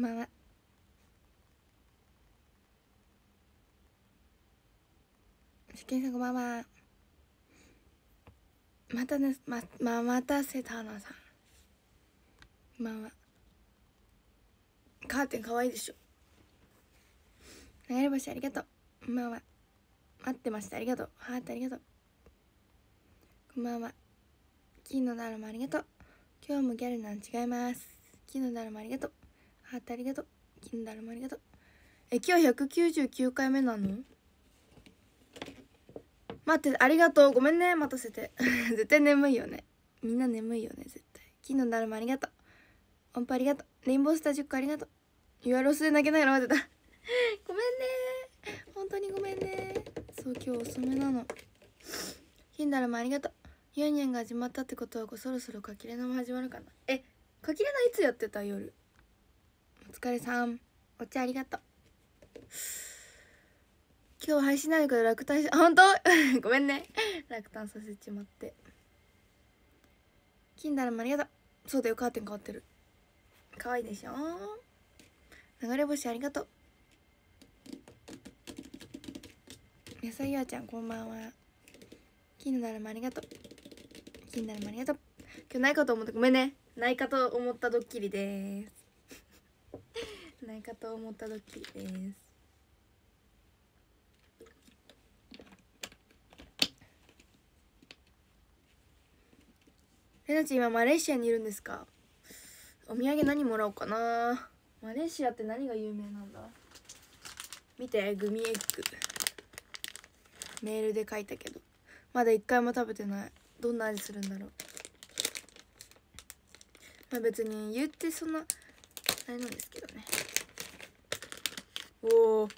んばんはしけんさんこんばんはまたねまままたせたなさんこんばんはカーテンかわいいでしょ流れ星ありがとうこんばんは待ってましたありがとうハートありがとうこんばんは金のダルもありがとう今日もギャルなん違います金のダルもありがとうハートありがとう金だるまありがとうえ今日199回目なの待ってありがとうごめんね待たせて 絶対眠いよねみんな眠いよね絶対金のだるまありがとう音符ありがとうレインボースタジオありがとうユアロスで泣けながら待ってた ごめんね本当にごめんねそう今日遅めなの金だるまありがとうユーニャンが始まったってことはこそろそろ書きれのも始まるかなえかきれないつやってた夜お疲れさんお茶ありがとう今日配信ないから落胆し 本当 ごめんね落胆させちまって金だらもありがとうそうだよカーテン変わってる可愛いでしょ流れ星ありがとう野菜やちゃんこんばんは金だらもありがとう金だらもありがとう今日ないかと思ってごめんねないかと思ったドッキリですないかと思った時ですえなち今マレーシアにいるんですかお土産何もらおうかなマレーシアって何が有名なんだ見てグミエッグメールで書いたけどまだ一回も食べてないどんな味するんだろうまあ別に言ってそんなあれなんですけどねおお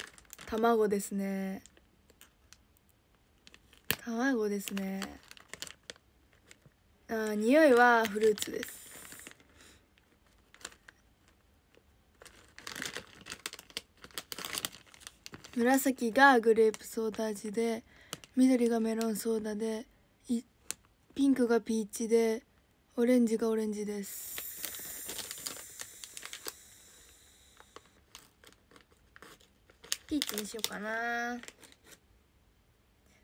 卵ですね卵ですねあ匂いはフルーツです紫がグレープソーダ味で緑がメロンソーダでピンクがピーチでオレンジがオレンジですにしようかな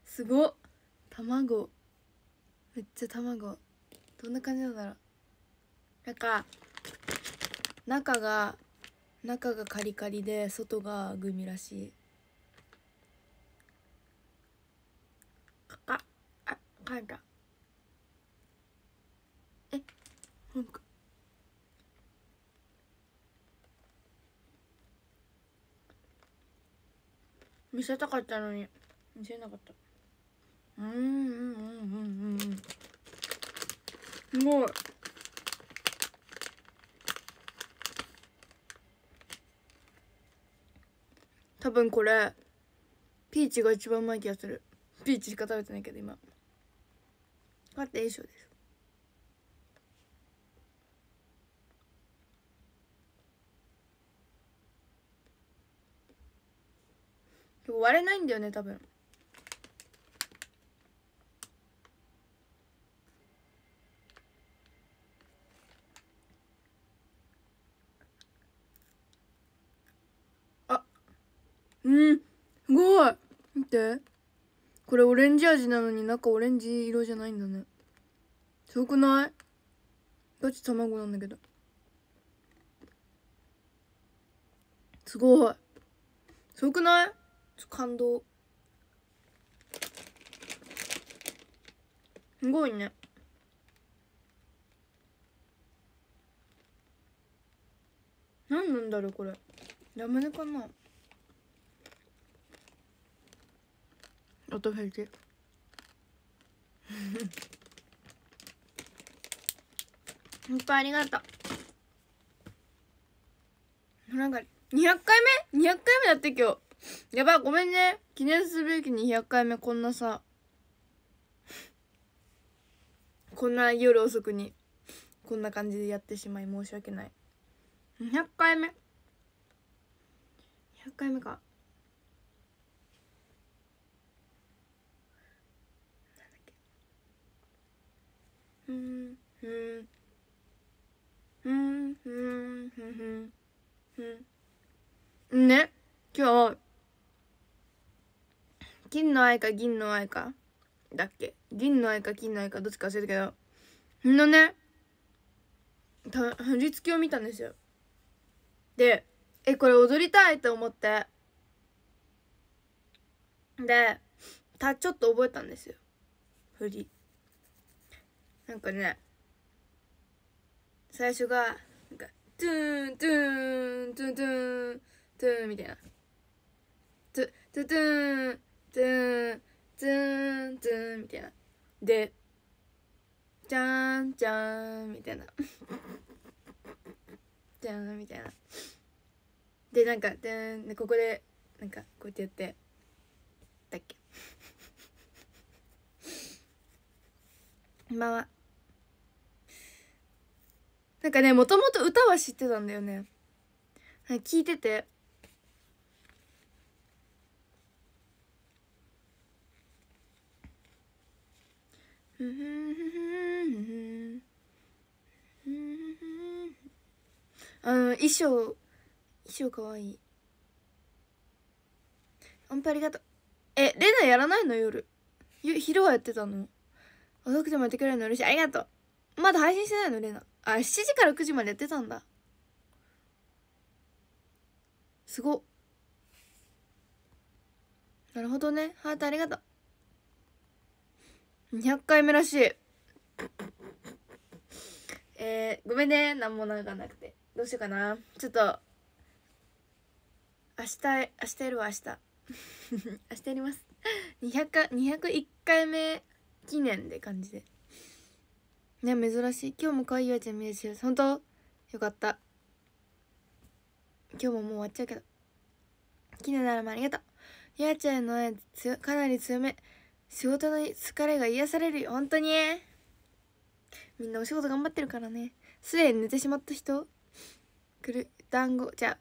すごっ卵めっちゃ卵どんな感じなんだろうなんか中が中がカリカリで外がグミらしいああかんだえなんか見せたかったのに見せなかったうんうんうんうんうんすごい多分これピーチが一番うまい気がするピーチしか食べてないけど今買って一緒です割れないんだよね多分あうんすごい見てこれオレンジ味なのに中オレンジ色じゃないんだねすごくないガチ卵なんだけどすごいすごくない感動すごいね何なんだろうこれラムネかな音減り本当ありがとうなんか200回目200回目だって今日やばい、ごめんね。記念すべき200回目、こんなさ、こんな夜遅くに、こんな感じでやってしまい申し訳ない。200回目。200回目か。うんうんうんうんうんうんね今日金の愛か銀の愛かだっけ銀の愛か金の愛かどっちか忘れたけどのね振り付けを見たんですよでえこれ踊りたいと思ってでたちょっと覚えたんですよ振りなんかね最初がなんかトゥーントゥーントゥントゥーントゥーンみたいなトゥトゥトゥーンツンツンツンみたいなでじゃんじゃんみたいなじ ゃんみたいなでなんかででここでなんかこうやってやってだっけ今はなんかねもともと歌は知ってたんだよね聞いててあの衣装衣装かわいい音符ありがとうえレナやらないの夜昼はやってたの遅くてもやってくれるの嬉しいありがとうまだ配信してないのレナあ7時から9時までやってたんだすごなるほどねハートありがとう200回目らしいえー、ごめんね何もんかなくてどうしようかなちょっと明日明日やるわ明日 明日やります2 0か1回目記念って感じでね珍しい今日も可愛いわちゃん見れてる本当よかった今日ももう終わっちゃうけど記念ならもありがとうゆあちゃんの絵かなり強め仕事の疲れが癒されるよ本当にみんなお仕事頑張ってるからねすでに寝てしまった人くる団子じゃ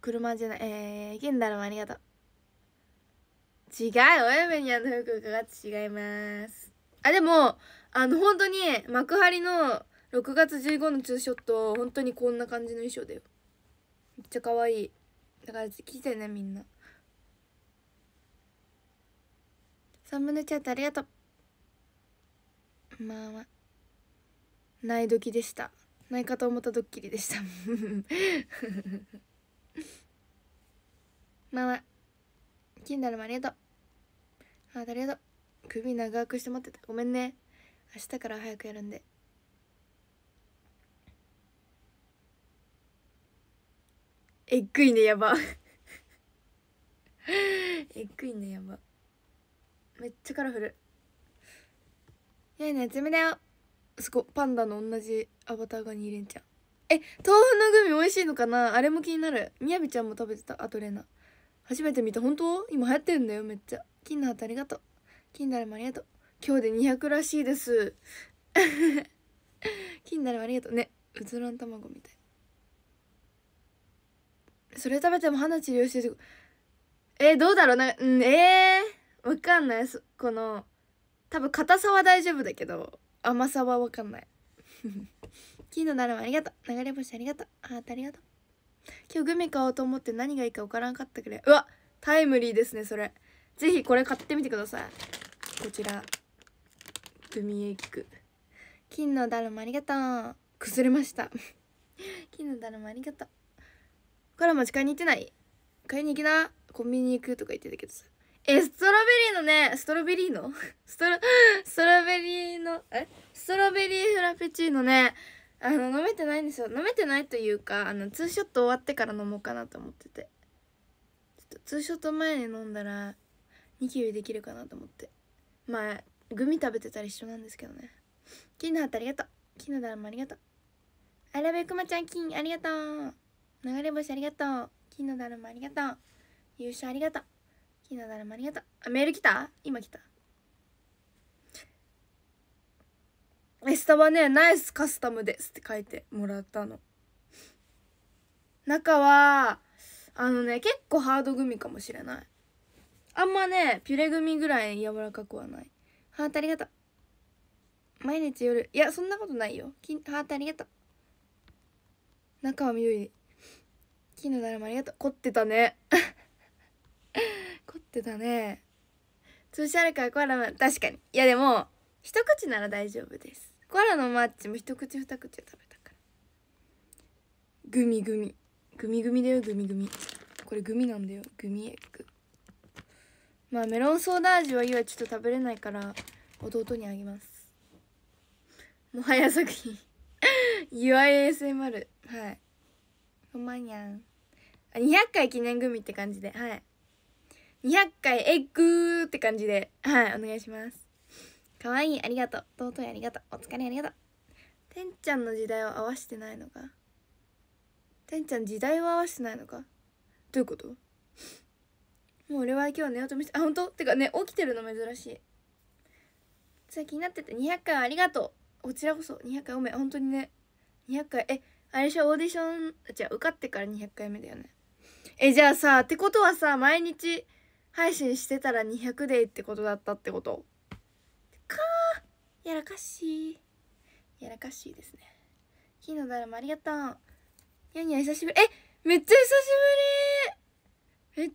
車じゃないえー、ゲンダルもありがとう違う親分にあの服伺って違いますあでもあの本当に幕張の6月15のツーショット本当にこんな感じの衣装だよめっちゃ可愛いだから来てねみんなサムネチャットありがとうまあまあない時でしたないかと思ったドッキリでした まあまあ金なるもありがとうあありがとう首長くして待ってたごめんね明日から早くやるんでえっくいねやば えっくいねやばめっちゃカラフルやいねつめだよすごパンダの同じアバターが2連ちゃんえ豆腐のグミ美味しいのかなあれも気になるみやびちゃんも食べてたアトレーナ初めて見た本当今流行ってるんだよめっちゃ金のハーありがとう金だるもありがとう今日で200らしいです 金だるもありがとうねうずらん卵みたいそれ食べても花散りをしてるえー、どうだろうなうんええーわかんないこの多分硬さは大丈夫だけど甘さはわかんない金 のなるもありがとう流れ星ありがとうハートありがとう今日グミ買おうと思って何がいいか分からんかったくらいうわタイムリーですねそれぜひこれ買ってみてくださいこちらグミエッグ金のだるまありがとう崩れました 金のだるまありがとうこらも時間に行ってない買いに行きなコンビニ行くとか言ってたけどさえ、ストロベリーのね、ストロベリーの ストロ、ストロベリーの、えストロベリーフラペチーノね、あの、飲めてないんですよ。飲めてないというか、あの、ツーショット終わってから飲もうかなと思ってて。ちょっとツーショット前に飲んだら、ニキビできるかなと思って。まあ、グミ食べてたら一緒なんですけどね。金のハートありがとう。金のダラもありがとう。アラベクマちゃん金ありがとう。流れ星ありがとう。金のダルもありがとう。優勝ありがとう。ひのだるまありがとうあメール来た今来たエスタねナイスカスタムですって書いてもらったの中はあのね結構ハード組かもしれないあんまねピュレ組ぐらい柔らかくはないハートありがとう毎日夜いやそんなことないよハートありがとう中は緑木のだるまありがとう凝ってたねってたね通しあるからコアラ確かにいやでも一口なら大丈夫ですコアラのマッチも一口二口食べたからグミグミグミグミだよグミグミこれグミなんだよグミエッグまあメロンソーダ味はゆちょっと食べれないから弟にあげますもはや作品 u i ASMR はいほんまにゃん200回記念グミって感じではい200回エッグって感じで、はい、お願いします。かわいい、ありがとう。尊い、ありがとう。お疲れ、ありがとう。てんちゃんの時代を合わせてないのかてんちゃん時代を合わせてないのかどういうこともう俺は今日寝ようとしてあ本当てかね起きてるの珍しいさ気になってて200回ありがとうこちらこそ200回おめ本当にね200回えあれでしょオーディションじゃ受かってから200回目だよねえじゃあさってことはさ毎日配信してたら200デイってことだったってことかーやらかしいやらかしいですね金のだるまありがとうやャニャ久しぶりえめっちゃ久しぶり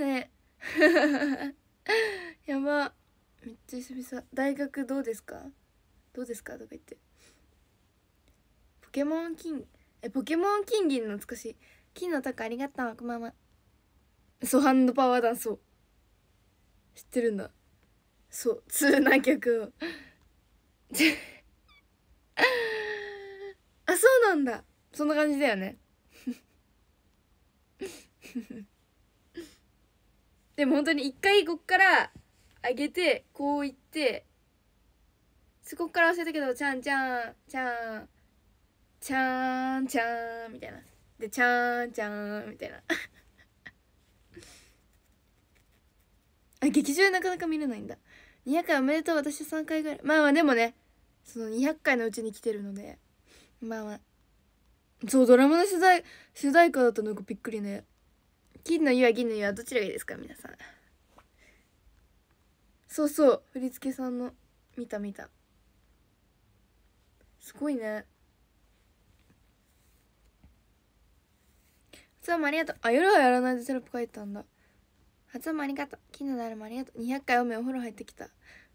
めっちゃ久しぶりやね やばめっちゃ久々大学どうですかどうですかとか言ってポケモン金えポケモン金銀懐かしい金のタカありがとうこんばんはそうハンドパワーダンスを知ってるんだそう通な曲を あそうなんだそんな感じだよね でも本当に一回こっから上げてこういってそこから忘れたけどちゃんちゃんちゃんちゃんちゃんみたいなでちゃんちゃんみたいなあ劇場なかなか見れないんだ200回おめでとう私3回ぐらいまあまあでもねその200回のうちに来てるのでまあまあそうドラマの主題主題歌だったのがびっくりね金の湯銀の湯はどちらがいいですか皆さんそうそう振付さんの見た見たすごいねそうもありがとうあ夜はやらないでテロップ書いたんだ初もありがとう金のだるもありがとう200回おめお風呂入ってきた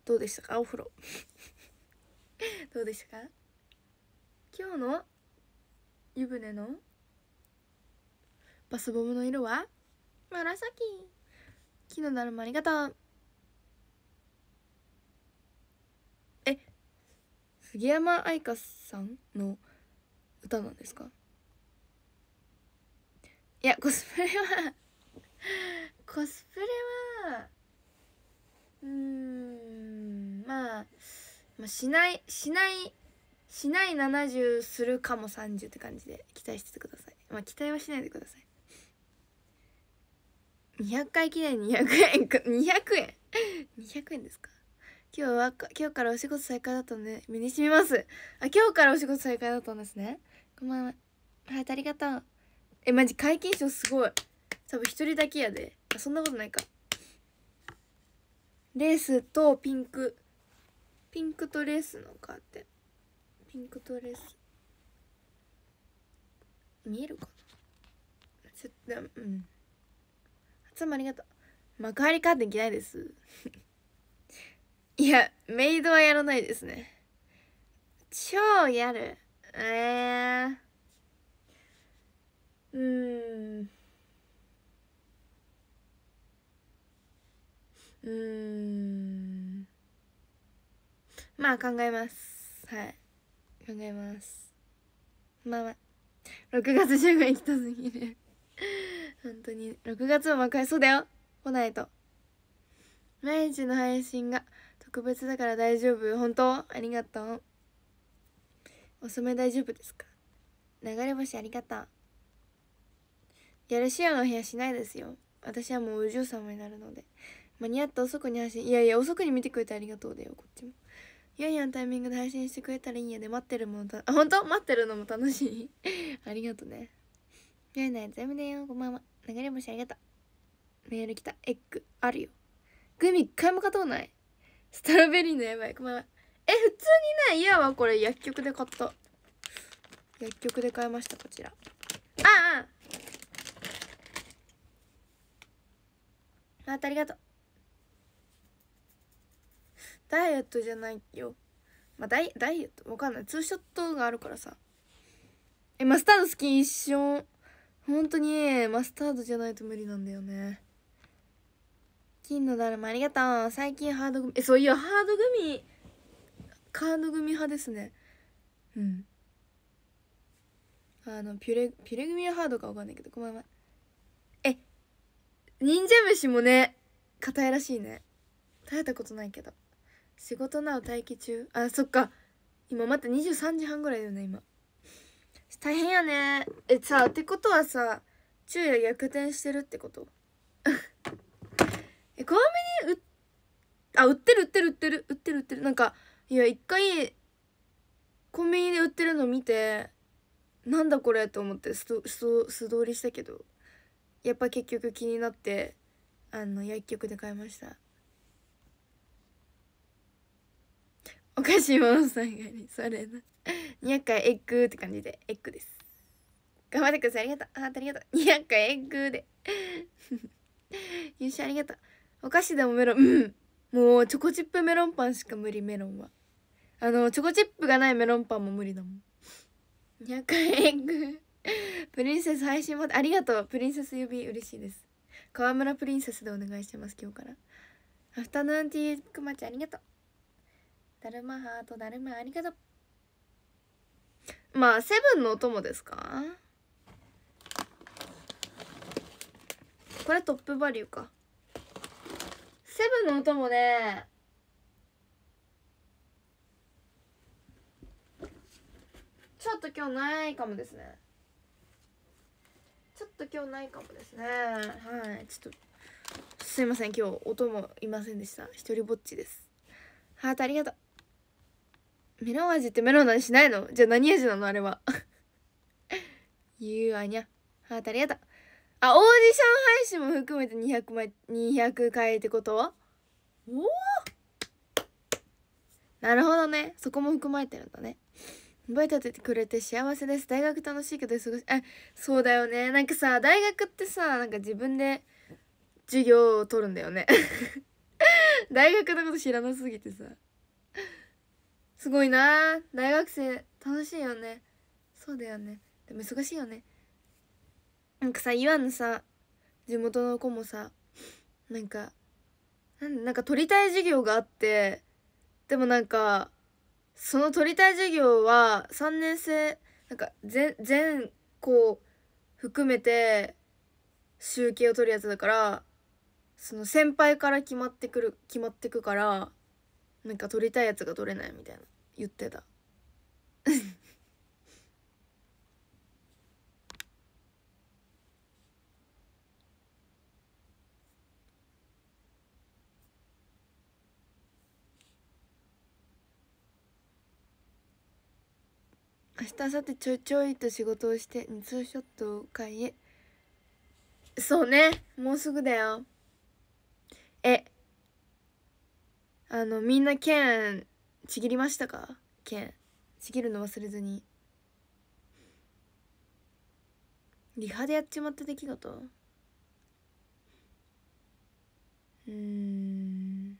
どうでしたかお風呂 どうでしたか今日の湯船のバスボムの色は紫木のだるもありがとうえ杉山愛花さんの歌なんですかいやコスプレは コスプレはうんまあ、まあ、しないしないしない70するかも30って感じで期待しててくださいまあ期待はしないでください200回記念200円か200 円200円ですか今日は今日からお仕事再開だったんで身にしみますあ今日からお仕事再開だったんですねこんばんははいありがとうえマジ皆勤賞すごい多分一人だけやであそんなことないかレースとピンクピンクとレースのカーテンピンクとレース見えるかなちょっとうんつもありがとう幕張カーテンないです いやメイドはやらないですね超やるええー、うんうーんまあ考えますはい考えますまあまあ6月中が行きたすぎる本当に6月も幕開そうだよ来ないと毎日の配信が特別だから大丈夫本当ありがとう遅め大丈夫ですか流れ星ありがとうやる仕様の部屋しないですよ私はもうお嬢様になるので間に合った遅くに配信いやいや遅くに見てくれてありがとうだよこっちもいやいやのタイミングで配信してくれたらいいんやで待ってるものたあ 本当待ってるのも楽しい ありがとねやいない全部だよこんばんは流れ星ありがとうメール来たエッグあるよグミ一回も買とうないスタロベリーのやばいこんばんはえ普通にねい嫌わこれ薬局で買った薬局で買いましたこちらああああありがとうダイエットじゃないよまあダイダイエットわかんないツーショットがあるからさえマスタード好き一瞬本当にマスタードじゃないと無理なんだよね金のだるまありがとう最近ハードミえそういやハードグミカード組派ですねうんあのピュレピュレミはハードかわかんないけどごめんごめんえ忍者飯もね硬いらしいね食べたことないけど仕事なお待機中あそっか今また23時半ぐらいだよね今大変やねえさってことはさ昼夜逆転してるってこと えコンビニ売あ売ってる売ってる売ってる売ってる売ってるなんかいや一回コンビニで売ってるの見てなんだこれと思ってす素素通りしたけどやっぱ結局気になってあの薬局で買いました。おかしいものさんがにそれな200回エッグって感じでエッグです頑張ってくださいありがとうあありがとう200回エッグで優勝ありがとうお菓子でもメロンうんもうチョコチップメロンパンしか無理メロンはあのチョコチップがないメロンパンも無理だもん200回エッグプリンセス配信までありがとうプリンセス指嬉しいです河村プリンセスでお願いしてます今日からアフタヌーンティーくまちゃんありがとうだるまハートだるまありがとうまあセブンのお供ですかこれトップバリューかセブンのお供ねちょっと今日ないかもですねちょっと今日ないかもですねはいちょっとすいません今日音もいませんでした一人ぼっちですハートありがとうメロン味ってメロン味しないのじゃあ何味なのあれはゆうあにゃハートありがとうあオーディション配信も含めて200枚200回ってことはおおなるほどねそこも含まれてるんだね覚えててくれて幸せです大学楽しいけど忙しいあそうだよねなんかさ大学ってさなんか自分で授業を取るんだよね 大学のこと知らなすぎてさすごいな大学生楽しいよねそうだよねでも忙しいよねなんかさ岩のさ地元の子もさなんかなんか取りたい授業があってでもなんかその取りたい授業は3年生なんか全全校含めて集計を取るやつだからその先輩から決まってくる決まってくからなんか取りたいやつが取れないみたいな言ってた明日さてちょいちょいと仕事をしてツーショットを買えそうねもうすぐだよえあのみんな剣ちぎりましたか剣ちぎるの忘れずにリハでやっちまった出来事うん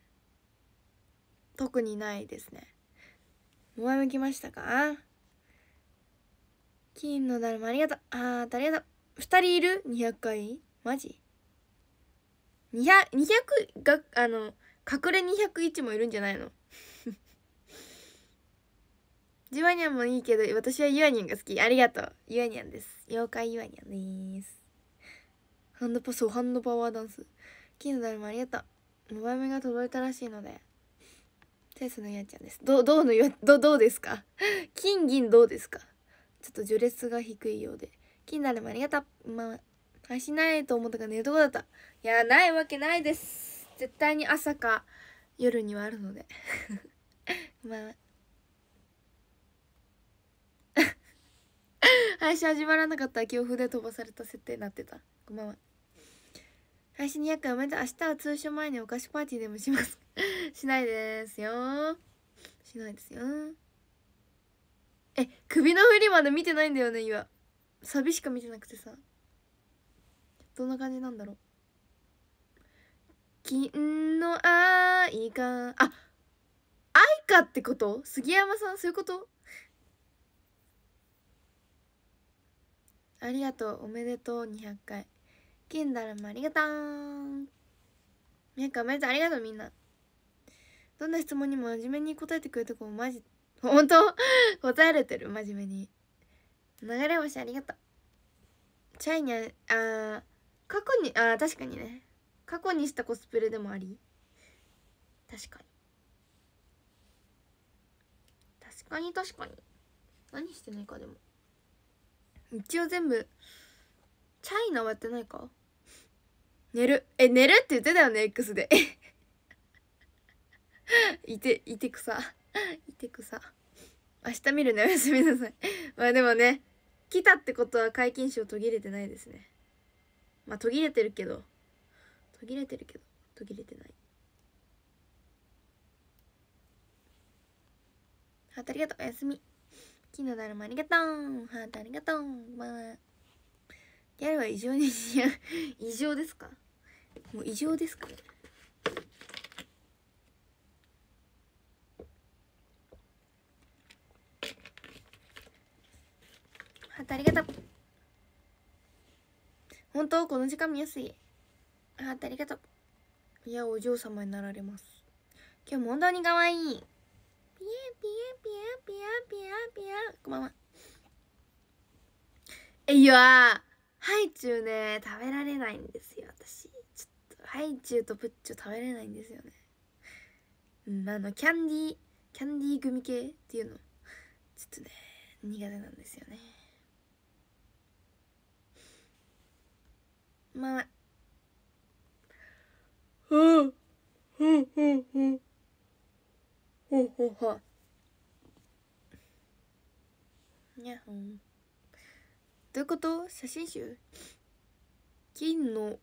特にないですね前向きましたか金のだるまありがとうあーありがとう2人いる200回マジ 200, 200があの隠れ201もいるんじゃないのジワニャンもいいけど私はユアニャンが好きありがとうユアニャンです妖怪ユアニャンですハンドパスをハンドパワーダンス金のだるもありがとうモバイメが届いたらしいのでセンスのゆあちゃんですどどうのゆどどうですか金銀どうですかちょっと序列が低いようで金のだるもありがとうまあ配しないと思ったから寝るとこだったいやないわけないです絶対に朝か夜にはあるので まあ配信始まらなかった恐強風で飛ばされた設定になってたこんばんは配信200回おめでとう明日は通所前にお菓子パーティーでもしますしないですよしないですよえ首の振りまで見てないんだよね今サビしか見てなくてさどんな感じなんだろう金の愛かあ愛かってこと杉山さんそういうことありがとうおめでとう200回金だるまありがとう200回おめでとうありがとうみんなどんな質問にも真面目に答えてくれた子もマジ本当答えれてる真面目に流れ星ありがとうチャイニャあ過去にあ確かにね過去にしたコスプレでもあり確かに確かに確かに何してないかでも一応全部チャイナはやってないか寝るえ寝るって言ってたよね X で いていてくさいてくさ明日見るねおやすみなさいまあでもね来たってことは皆勤賞途切れてないですねまあ途切れてるけど途切れてるけど途切れてないありがとうおやすみ金のだるまありがとうハートありがとうまあギャルは異常に異常ですかもう異常ですかハートありがとう本当この時間見やすいハートありがとういやお嬢様になられます今日も本当に可愛いピエピエピエピエピエピエこんばんはえいやハイチュウね食べられないんですよ私ちょっとハイチュウとプッチョ食べれないんですよねうんあのキャンディキャンディ組系っていうのちょっとね苦手なんですよねまあうんうんうんうんほうほうほうねうんどういうこと写真集金の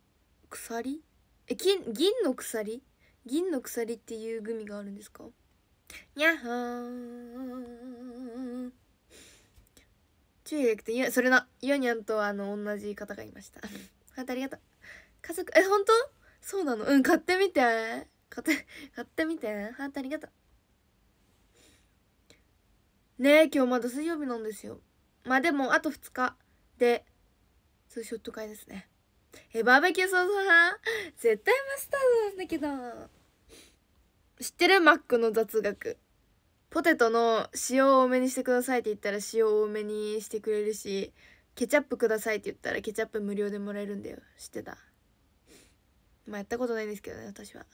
鎖え金銀の鎖銀の鎖っていうグミがあるんですかにゃはーん注意くてゆそれなゆにゃんとあの同じ方がいましたありがとう家族え本当そうなのうん買ってみて買って買ってみてハートありがとうねえ今日まだ水曜日なんですよまあでもあと2日でツーショット会ですねえバーベキューソース派絶対マスタードなんだけど知ってるマックの雑学ポテトの塩を多めにしてくださいって言ったら塩多めにしてくれるしケチャップくださいって言ったらケチャップ無料でもらえるんだよ知ってたまあやったことないんですけどね私は。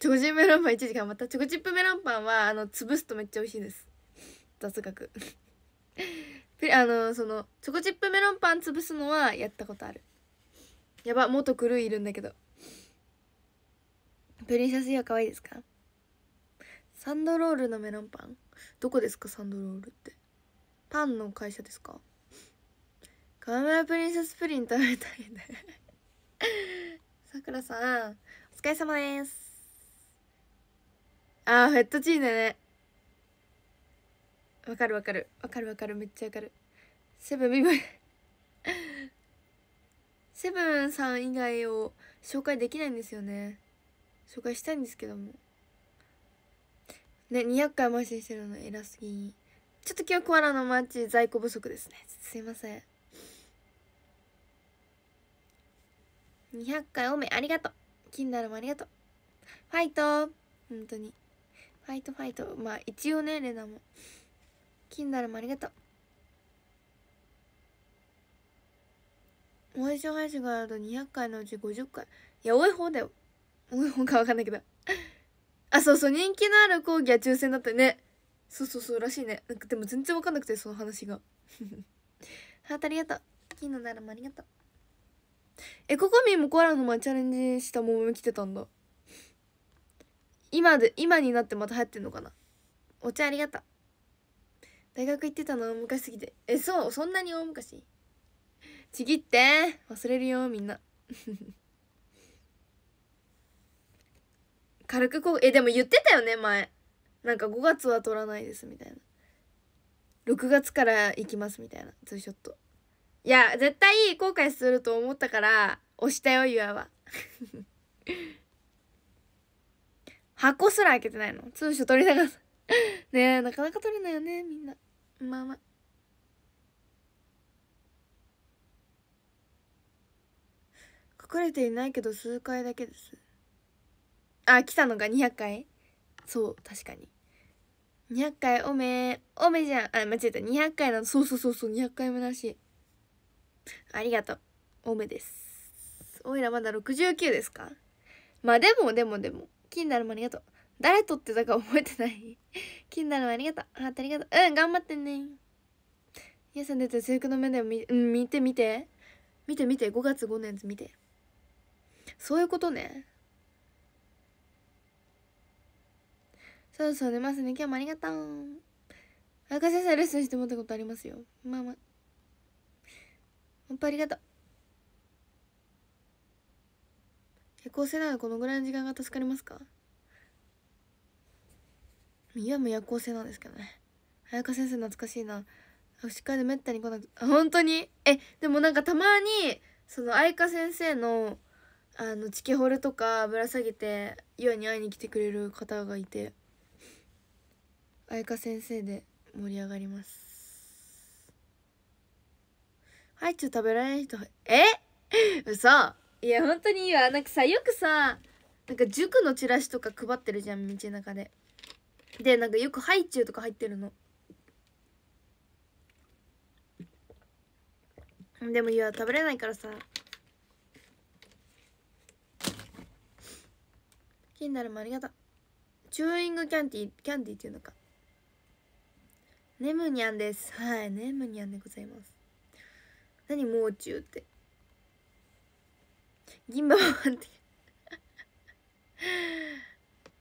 チョコチップメロンパン1時間またチョコチップメロンパンはあの潰すとめっちゃ美味しいです雑学 あのそのチョコチップメロンパン潰すのはやったことあるやば元クルーいるんだけどプリンセスイヤ可愛いですかサンドロールのメロンパンどこですかサンドロールってパンの会社ですかメラプリンセスプリン食べたいね さくらさんお疲れ様ですあーフェットチーネねわかるわかるわかるわかるめっちゃわかるセブンビブ セブンさん以外を紹介できないんですよね紹介したいんですけどもね200回配信してるの偉すぎちょっと今日コアラのマッチ在庫不足ですねすいません200回おめありがとう金なるもありがとうファイト本当にファイトファイトまあ一応ねレナも金なるもありがとうもう一度配信があると200回のうち50回いや多い方だよ多い方か分かんないけどあそうそう人気のある講義は抽選だったねそうそうそうらしいねなんかでも全然分かんなくてその話がハートありがとう金のならもありがとうえここみんもコアラのまチャレンジしたも桃来てたんだ今で今になってまた流行ってんのかなお茶ありがとう大学行ってたの昔すぎてえそうそんなに大昔ちぎって忘れるよみんな 軽くこうえでも言ってたよね前なんか5月は取らないですみたいな6月から行きますみたいなツーショットいや絶対後悔すると思ったから押したよゆあは箱すら開けてないの通所取りながらねえなかなか取れないよねみんなまあまあ隠れていないけど数回だけですあ来たのが200回そう確かに200回おめおめじゃんあ間違えた200回なのそうそうそうそう200回目なしありがとうおめですおいらまだ69ですかまあでもでもでも金なるもありがとう。誰とってたか覚えてない金 なるもありがとう。ハートありがとう。うん、頑張ってね。皆さん出て制服の目でも見,、うん、見て見て。見て見て、5月5のやつ見て。そういうことね。そうそう、寝ますね。今日もありがとう。赤先生レッスンしてもらったことありますよ。まあまあ。本当ありがとう。結婚世ならこのぐらいの時間が助かりますかいやもう夜行性なんですけどね早川先生懐かしいな握手会でめったに来なくあ本当にえでもなんかたまにその愛花先生のあのチケホルとかぶら下げてゆあに会いに来てくれる方がいて愛花先生で盛り上がりますハイチュウ食べられない人え嘘いや本当にいいわなんかさよくさなんか塾のチラシとか配ってるじゃん道中ででなんかよくハイチュウとか入ってるのでもいや食べれないからさキンダルもありがとうチューイングキャンディキャンディっていうのかネムニャンですはいネムニャンでございます何もう中って銀歯はって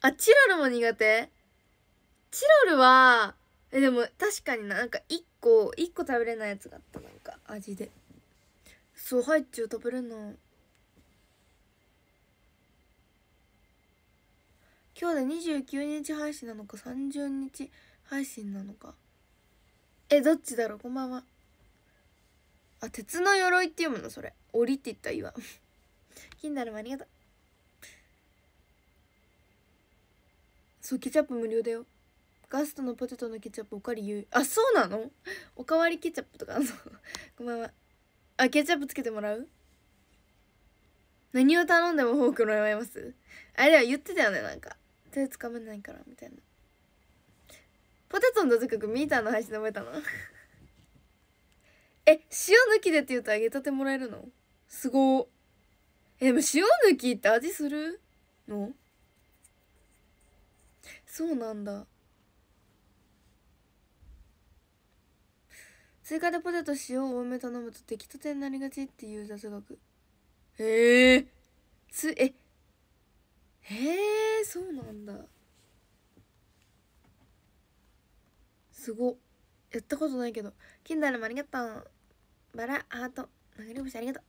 あチロルも苦手チロルはえでも確かにななんか1個1個食べれないやつがあったなんか味でそうハイチュウ食べれない今日で29日配信なのか30日配信なのかえどっちだろうこんばんはあ鉄の鎧って読むのそれ檻って言った今キンダルもありがとうそうケチャップ無料だよガストのポテトのケチャップおかわり言うあそうなのおかわりケチャップとかあのごめんはあケチャップつけてもらう何を頼んでもフォークもらえますあれは言ってたよねなんか手つかめないからみたいなポテトの土くミーターの配信で覚えたな え塩抜きでって言うと揚げたてもらえるのすごえ、でも塩抜きって味するのそうなんだ。追加でポテト塩多め頼むと適当てになりがちっていう雑学。へえ。つ、え。へえ、そうなんだ。すご。やったことないけど。キンダルもありがとう。バラ、ハート、流れ星ありがとう。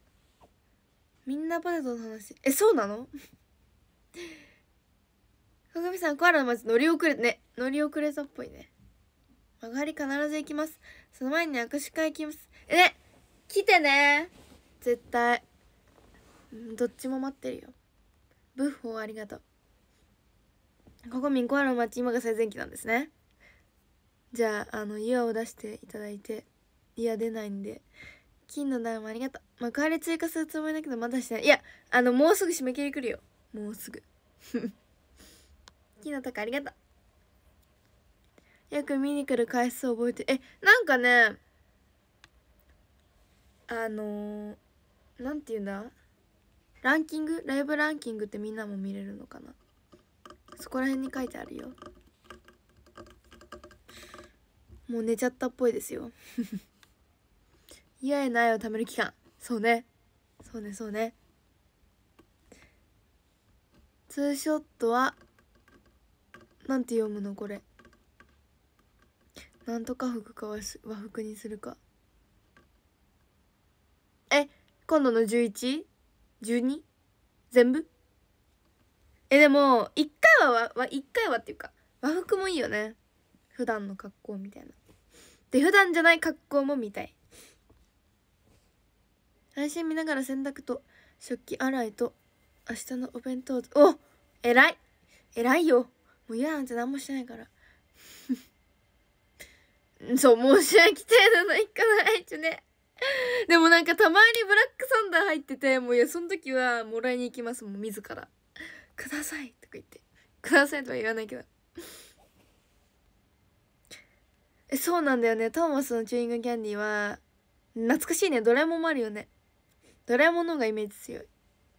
みんなポテトの話えそうなの鏡 さんコアラの街乗り遅れね乗り遅れたっぽいね曲がり必ず行きますその前に握手会行きますえ来てね絶対どっちも待ってるよブッフォーありがとうここミンコアラの街今が最前期なんですねじゃああの「岩を出していただいて「いや出ないんで金のダウンありがとう幕張、わり追加するつもりだけどまだしてないいやあのもうすぐ締め切り来るよもうすぐ 金のカありがとうよく見に来る回数覚えてえなんかねあのー、なんていうんだランキングライブランキングってみんなも見れるのかなそこら辺に書いてあるよもう寝ちゃったっぽいですよ 嫌へな愛を貯める期間そうねそうねそうねツーショットはなんて読むのこれなんとか服か和服にするかえ今度の 11?12? 全部えでも1回はわ1回はっていうか和服もいいよね普段の格好みたいなで普段じゃない格好も見たい配信見ながら洗濯と食器洗いと明日のお弁当お偉い偉いよもう嫌なんて何もしてないから そう申し訳程度の行かないつねでもなんかたまにブラックサンダー入っててもういやその時はもらいに行きますもう自ら「ください」とか言って「ください」とは言わないけどえそうなんだよねトーマスのチューイングキャンディーは懐かしいねドラえもんもあるよねドラえもんの方がイメージ強い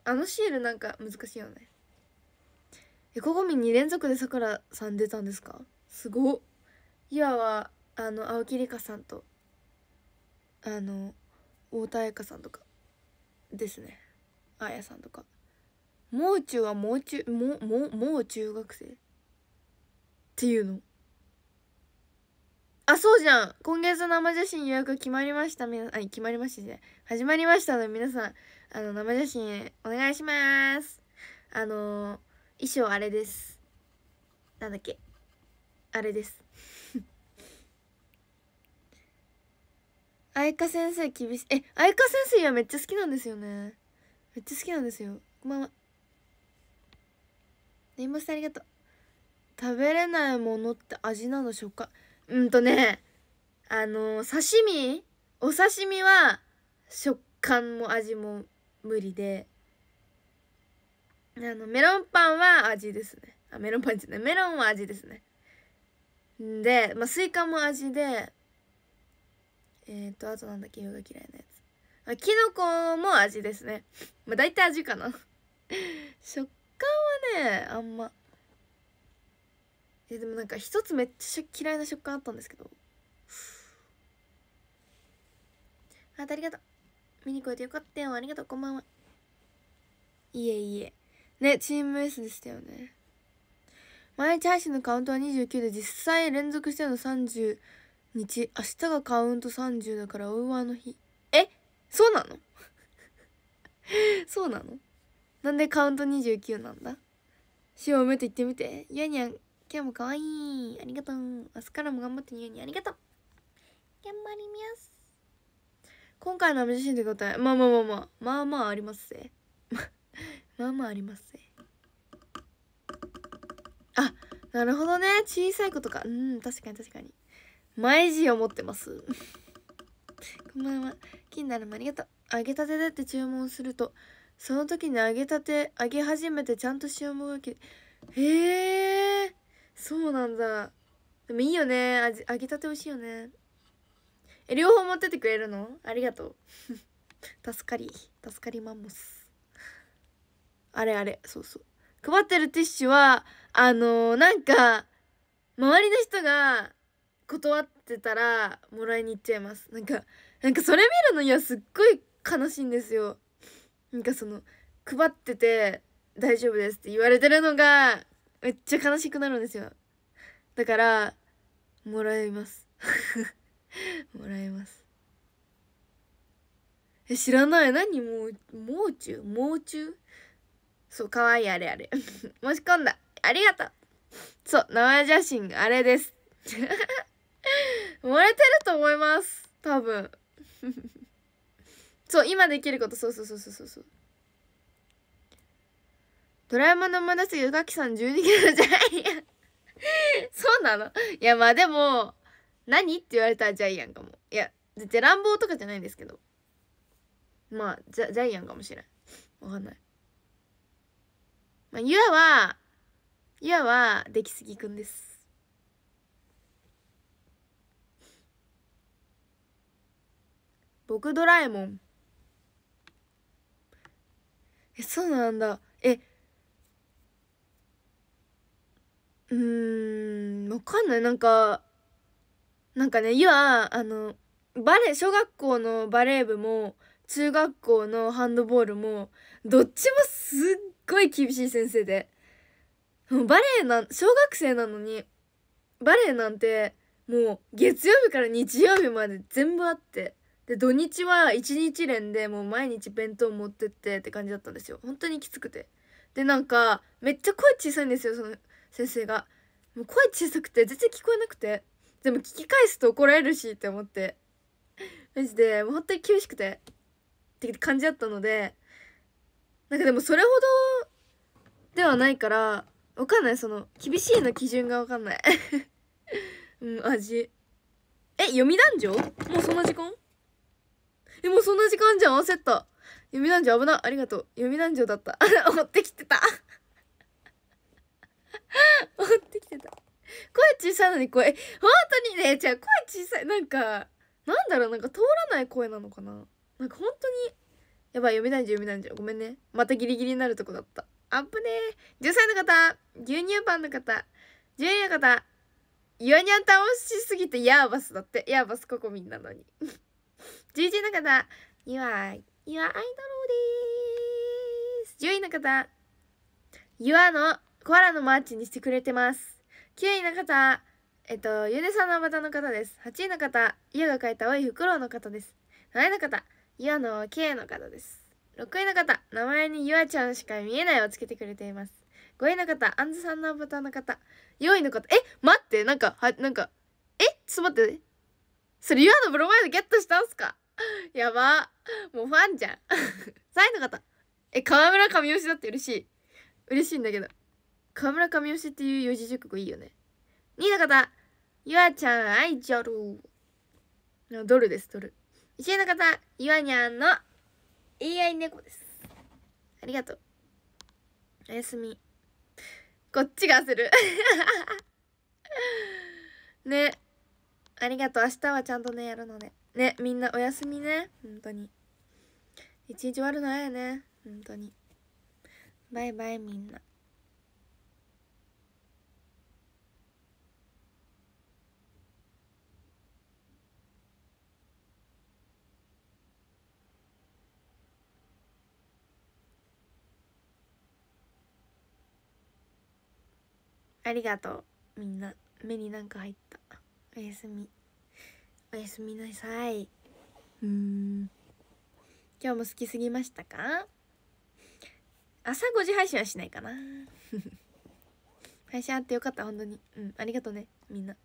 あのシールなんか難しいよねえこごみ2連続でさくらさん出たんですかすごっゆあはあの青木里香さんとあの太田彩香さんとかですねあやさんとかもう中はもう中もうもうもう中学生っていうのあ、そうじゃん今月生写真予約決まりました皆さん、あ、決まりましたね。始まりましたので皆さん、あの、生写真お願いします。あのー、衣装あれです。なんだっけあれです。愛 花先生厳しい。え、愛花先生はめっちゃ好きなんですよね。めっちゃ好きなんですよ。こんばんは。ネイマスありがとう。食べれないものって味なの食感うんとねあのー、刺身お刺身は食感も味も無理であのメロンパンは味ですねあメロンパンじゃないメロンは味ですねで、まあ、スイカも味でえっ、とあとなんだっけ色が嫌いなやつあキノコも味ですねまあ大体味かな 食感はねあんまえでもなんか一つめっちゃ嫌いな食感あったんですけどあありがとう見に来れてよかったよありがとうこんばんはいえいえねチーム S でしたよね毎日配信のカウントは29で実際連続しての30日明日がカウント30だからおワいの日えそうなの そうなのなんでカウント29なんだ塩埋めて言ってみてやにゃん今日も可愛いありがとう明日からも頑張ってニヤニにありがとう頑張ります今回の無シーで答えまあまあまあまあまあまあありますぜ まあまあありますぜあなるほどね小さい子とかうん確かに確かに前字を持ってます こんばんは気になるもありがとう揚げたてだって注文するとその時に揚げたて揚げ始めてちゃんと塩もがきへえーそうなんだでもいいよね味揚げたて美味しいよねえ両方持っててくれるのありがとう 助かり助かりマンモスあれあれそうそう配ってるティッシュはあのー、なんか周りの人が断ってたらもらいに行っちゃいますなんかなんかそれ見るのにはすっごい悲しいんですよなんかその配ってて大丈夫ですって言われてるのがめっちゃ悲しくなるんですよだからもらいます もらいますえ知らない何もうもう中もう中そうかわいいあれあれ 申し込んだありがとうそう名前写真あれです漏れ てると思います多分そう今できることそうそうそうそうそうそうドラえもんの思い出す湯垣さん12キロジャイアン。そうなのいやまあでも何って言われたらジャイアンかもいや絶対乱暴とかじゃないんですけどまあジャジャイアンかもしれんわかんないまあユアはユアは出来すぎくんです僕ドラえもんえそうなんだえうーんわかんないなんかなんかね要はあのバレ小学校のバレー部も中学校のハンドボールもどっちもすっごい厳しい先生でもうバレエな小学生なのにバレエなんてもう月曜日から日曜日まで全部あってで土日は一日連でもう毎日弁当持ってってって感じだったんですよ本当にきつくてでなんかめっちゃ声小さいんですよその先生がもう声小さくて全然聞こえなくてでも聞き返すと怒られるしって思ってマジでもう本当に厳しくてって感じだったのでなんかでもそれほどではないからわかんないその厳しいの基準がわかんない うん味え読み男女もうそんな時間えもうそんな時間じゃん焦った読み男女危なありがとう読み男女だった持 ってきてた持 ってきてた声小さいのに声本当にねじゃあ声小さいなんかなんだろうなんか通らない声なのかななんか本当にやばい読みないじゃ読みないじゃごめんねまたギリギリになるとこだったアップねー10歳の方牛乳パンの方1位の方ユにニャン倒しすぎてヤーバスだってヤーバスここみんなのに11 の方ユアユアアイドルです10位の方ユアのコアラのマーチにしてくれてます。9位の方、えっと、ゆでさんのアバターの方です。8位の方、ゆが描いた青いフクロウの方です。7位の方、ゆあの K の方です。6位の方、名前にゆあちゃんしか見えないをつけてくれています。5位の方、あんずさんのアバターの方。4位の方、え待ってなんか、は、なんか、えちょっと待って。それゆあのブロマイドゲットしたんすかやば。もうファンじゃん。3 位の方、え、河村神吉だって嬉しい。嬉しいんだけど。河村神吉っていう四字熟語いいよね2位の方ゆあちゃんイジゃるドルですドル1位の方ゆあにゃんの AI 猫ですありがとうおやすみこっちが焦る ねありがとう明日はちゃんとねやるのでねみんなおやすみね本当に一日終悪ないよね本当にバイバイみんなありがとうみんな目になんか入ったおやすみおやすみなさいうん今日も好きすぎましたか朝5時配信はしないかな 配信あってよかった本当にうんありがとうねみんな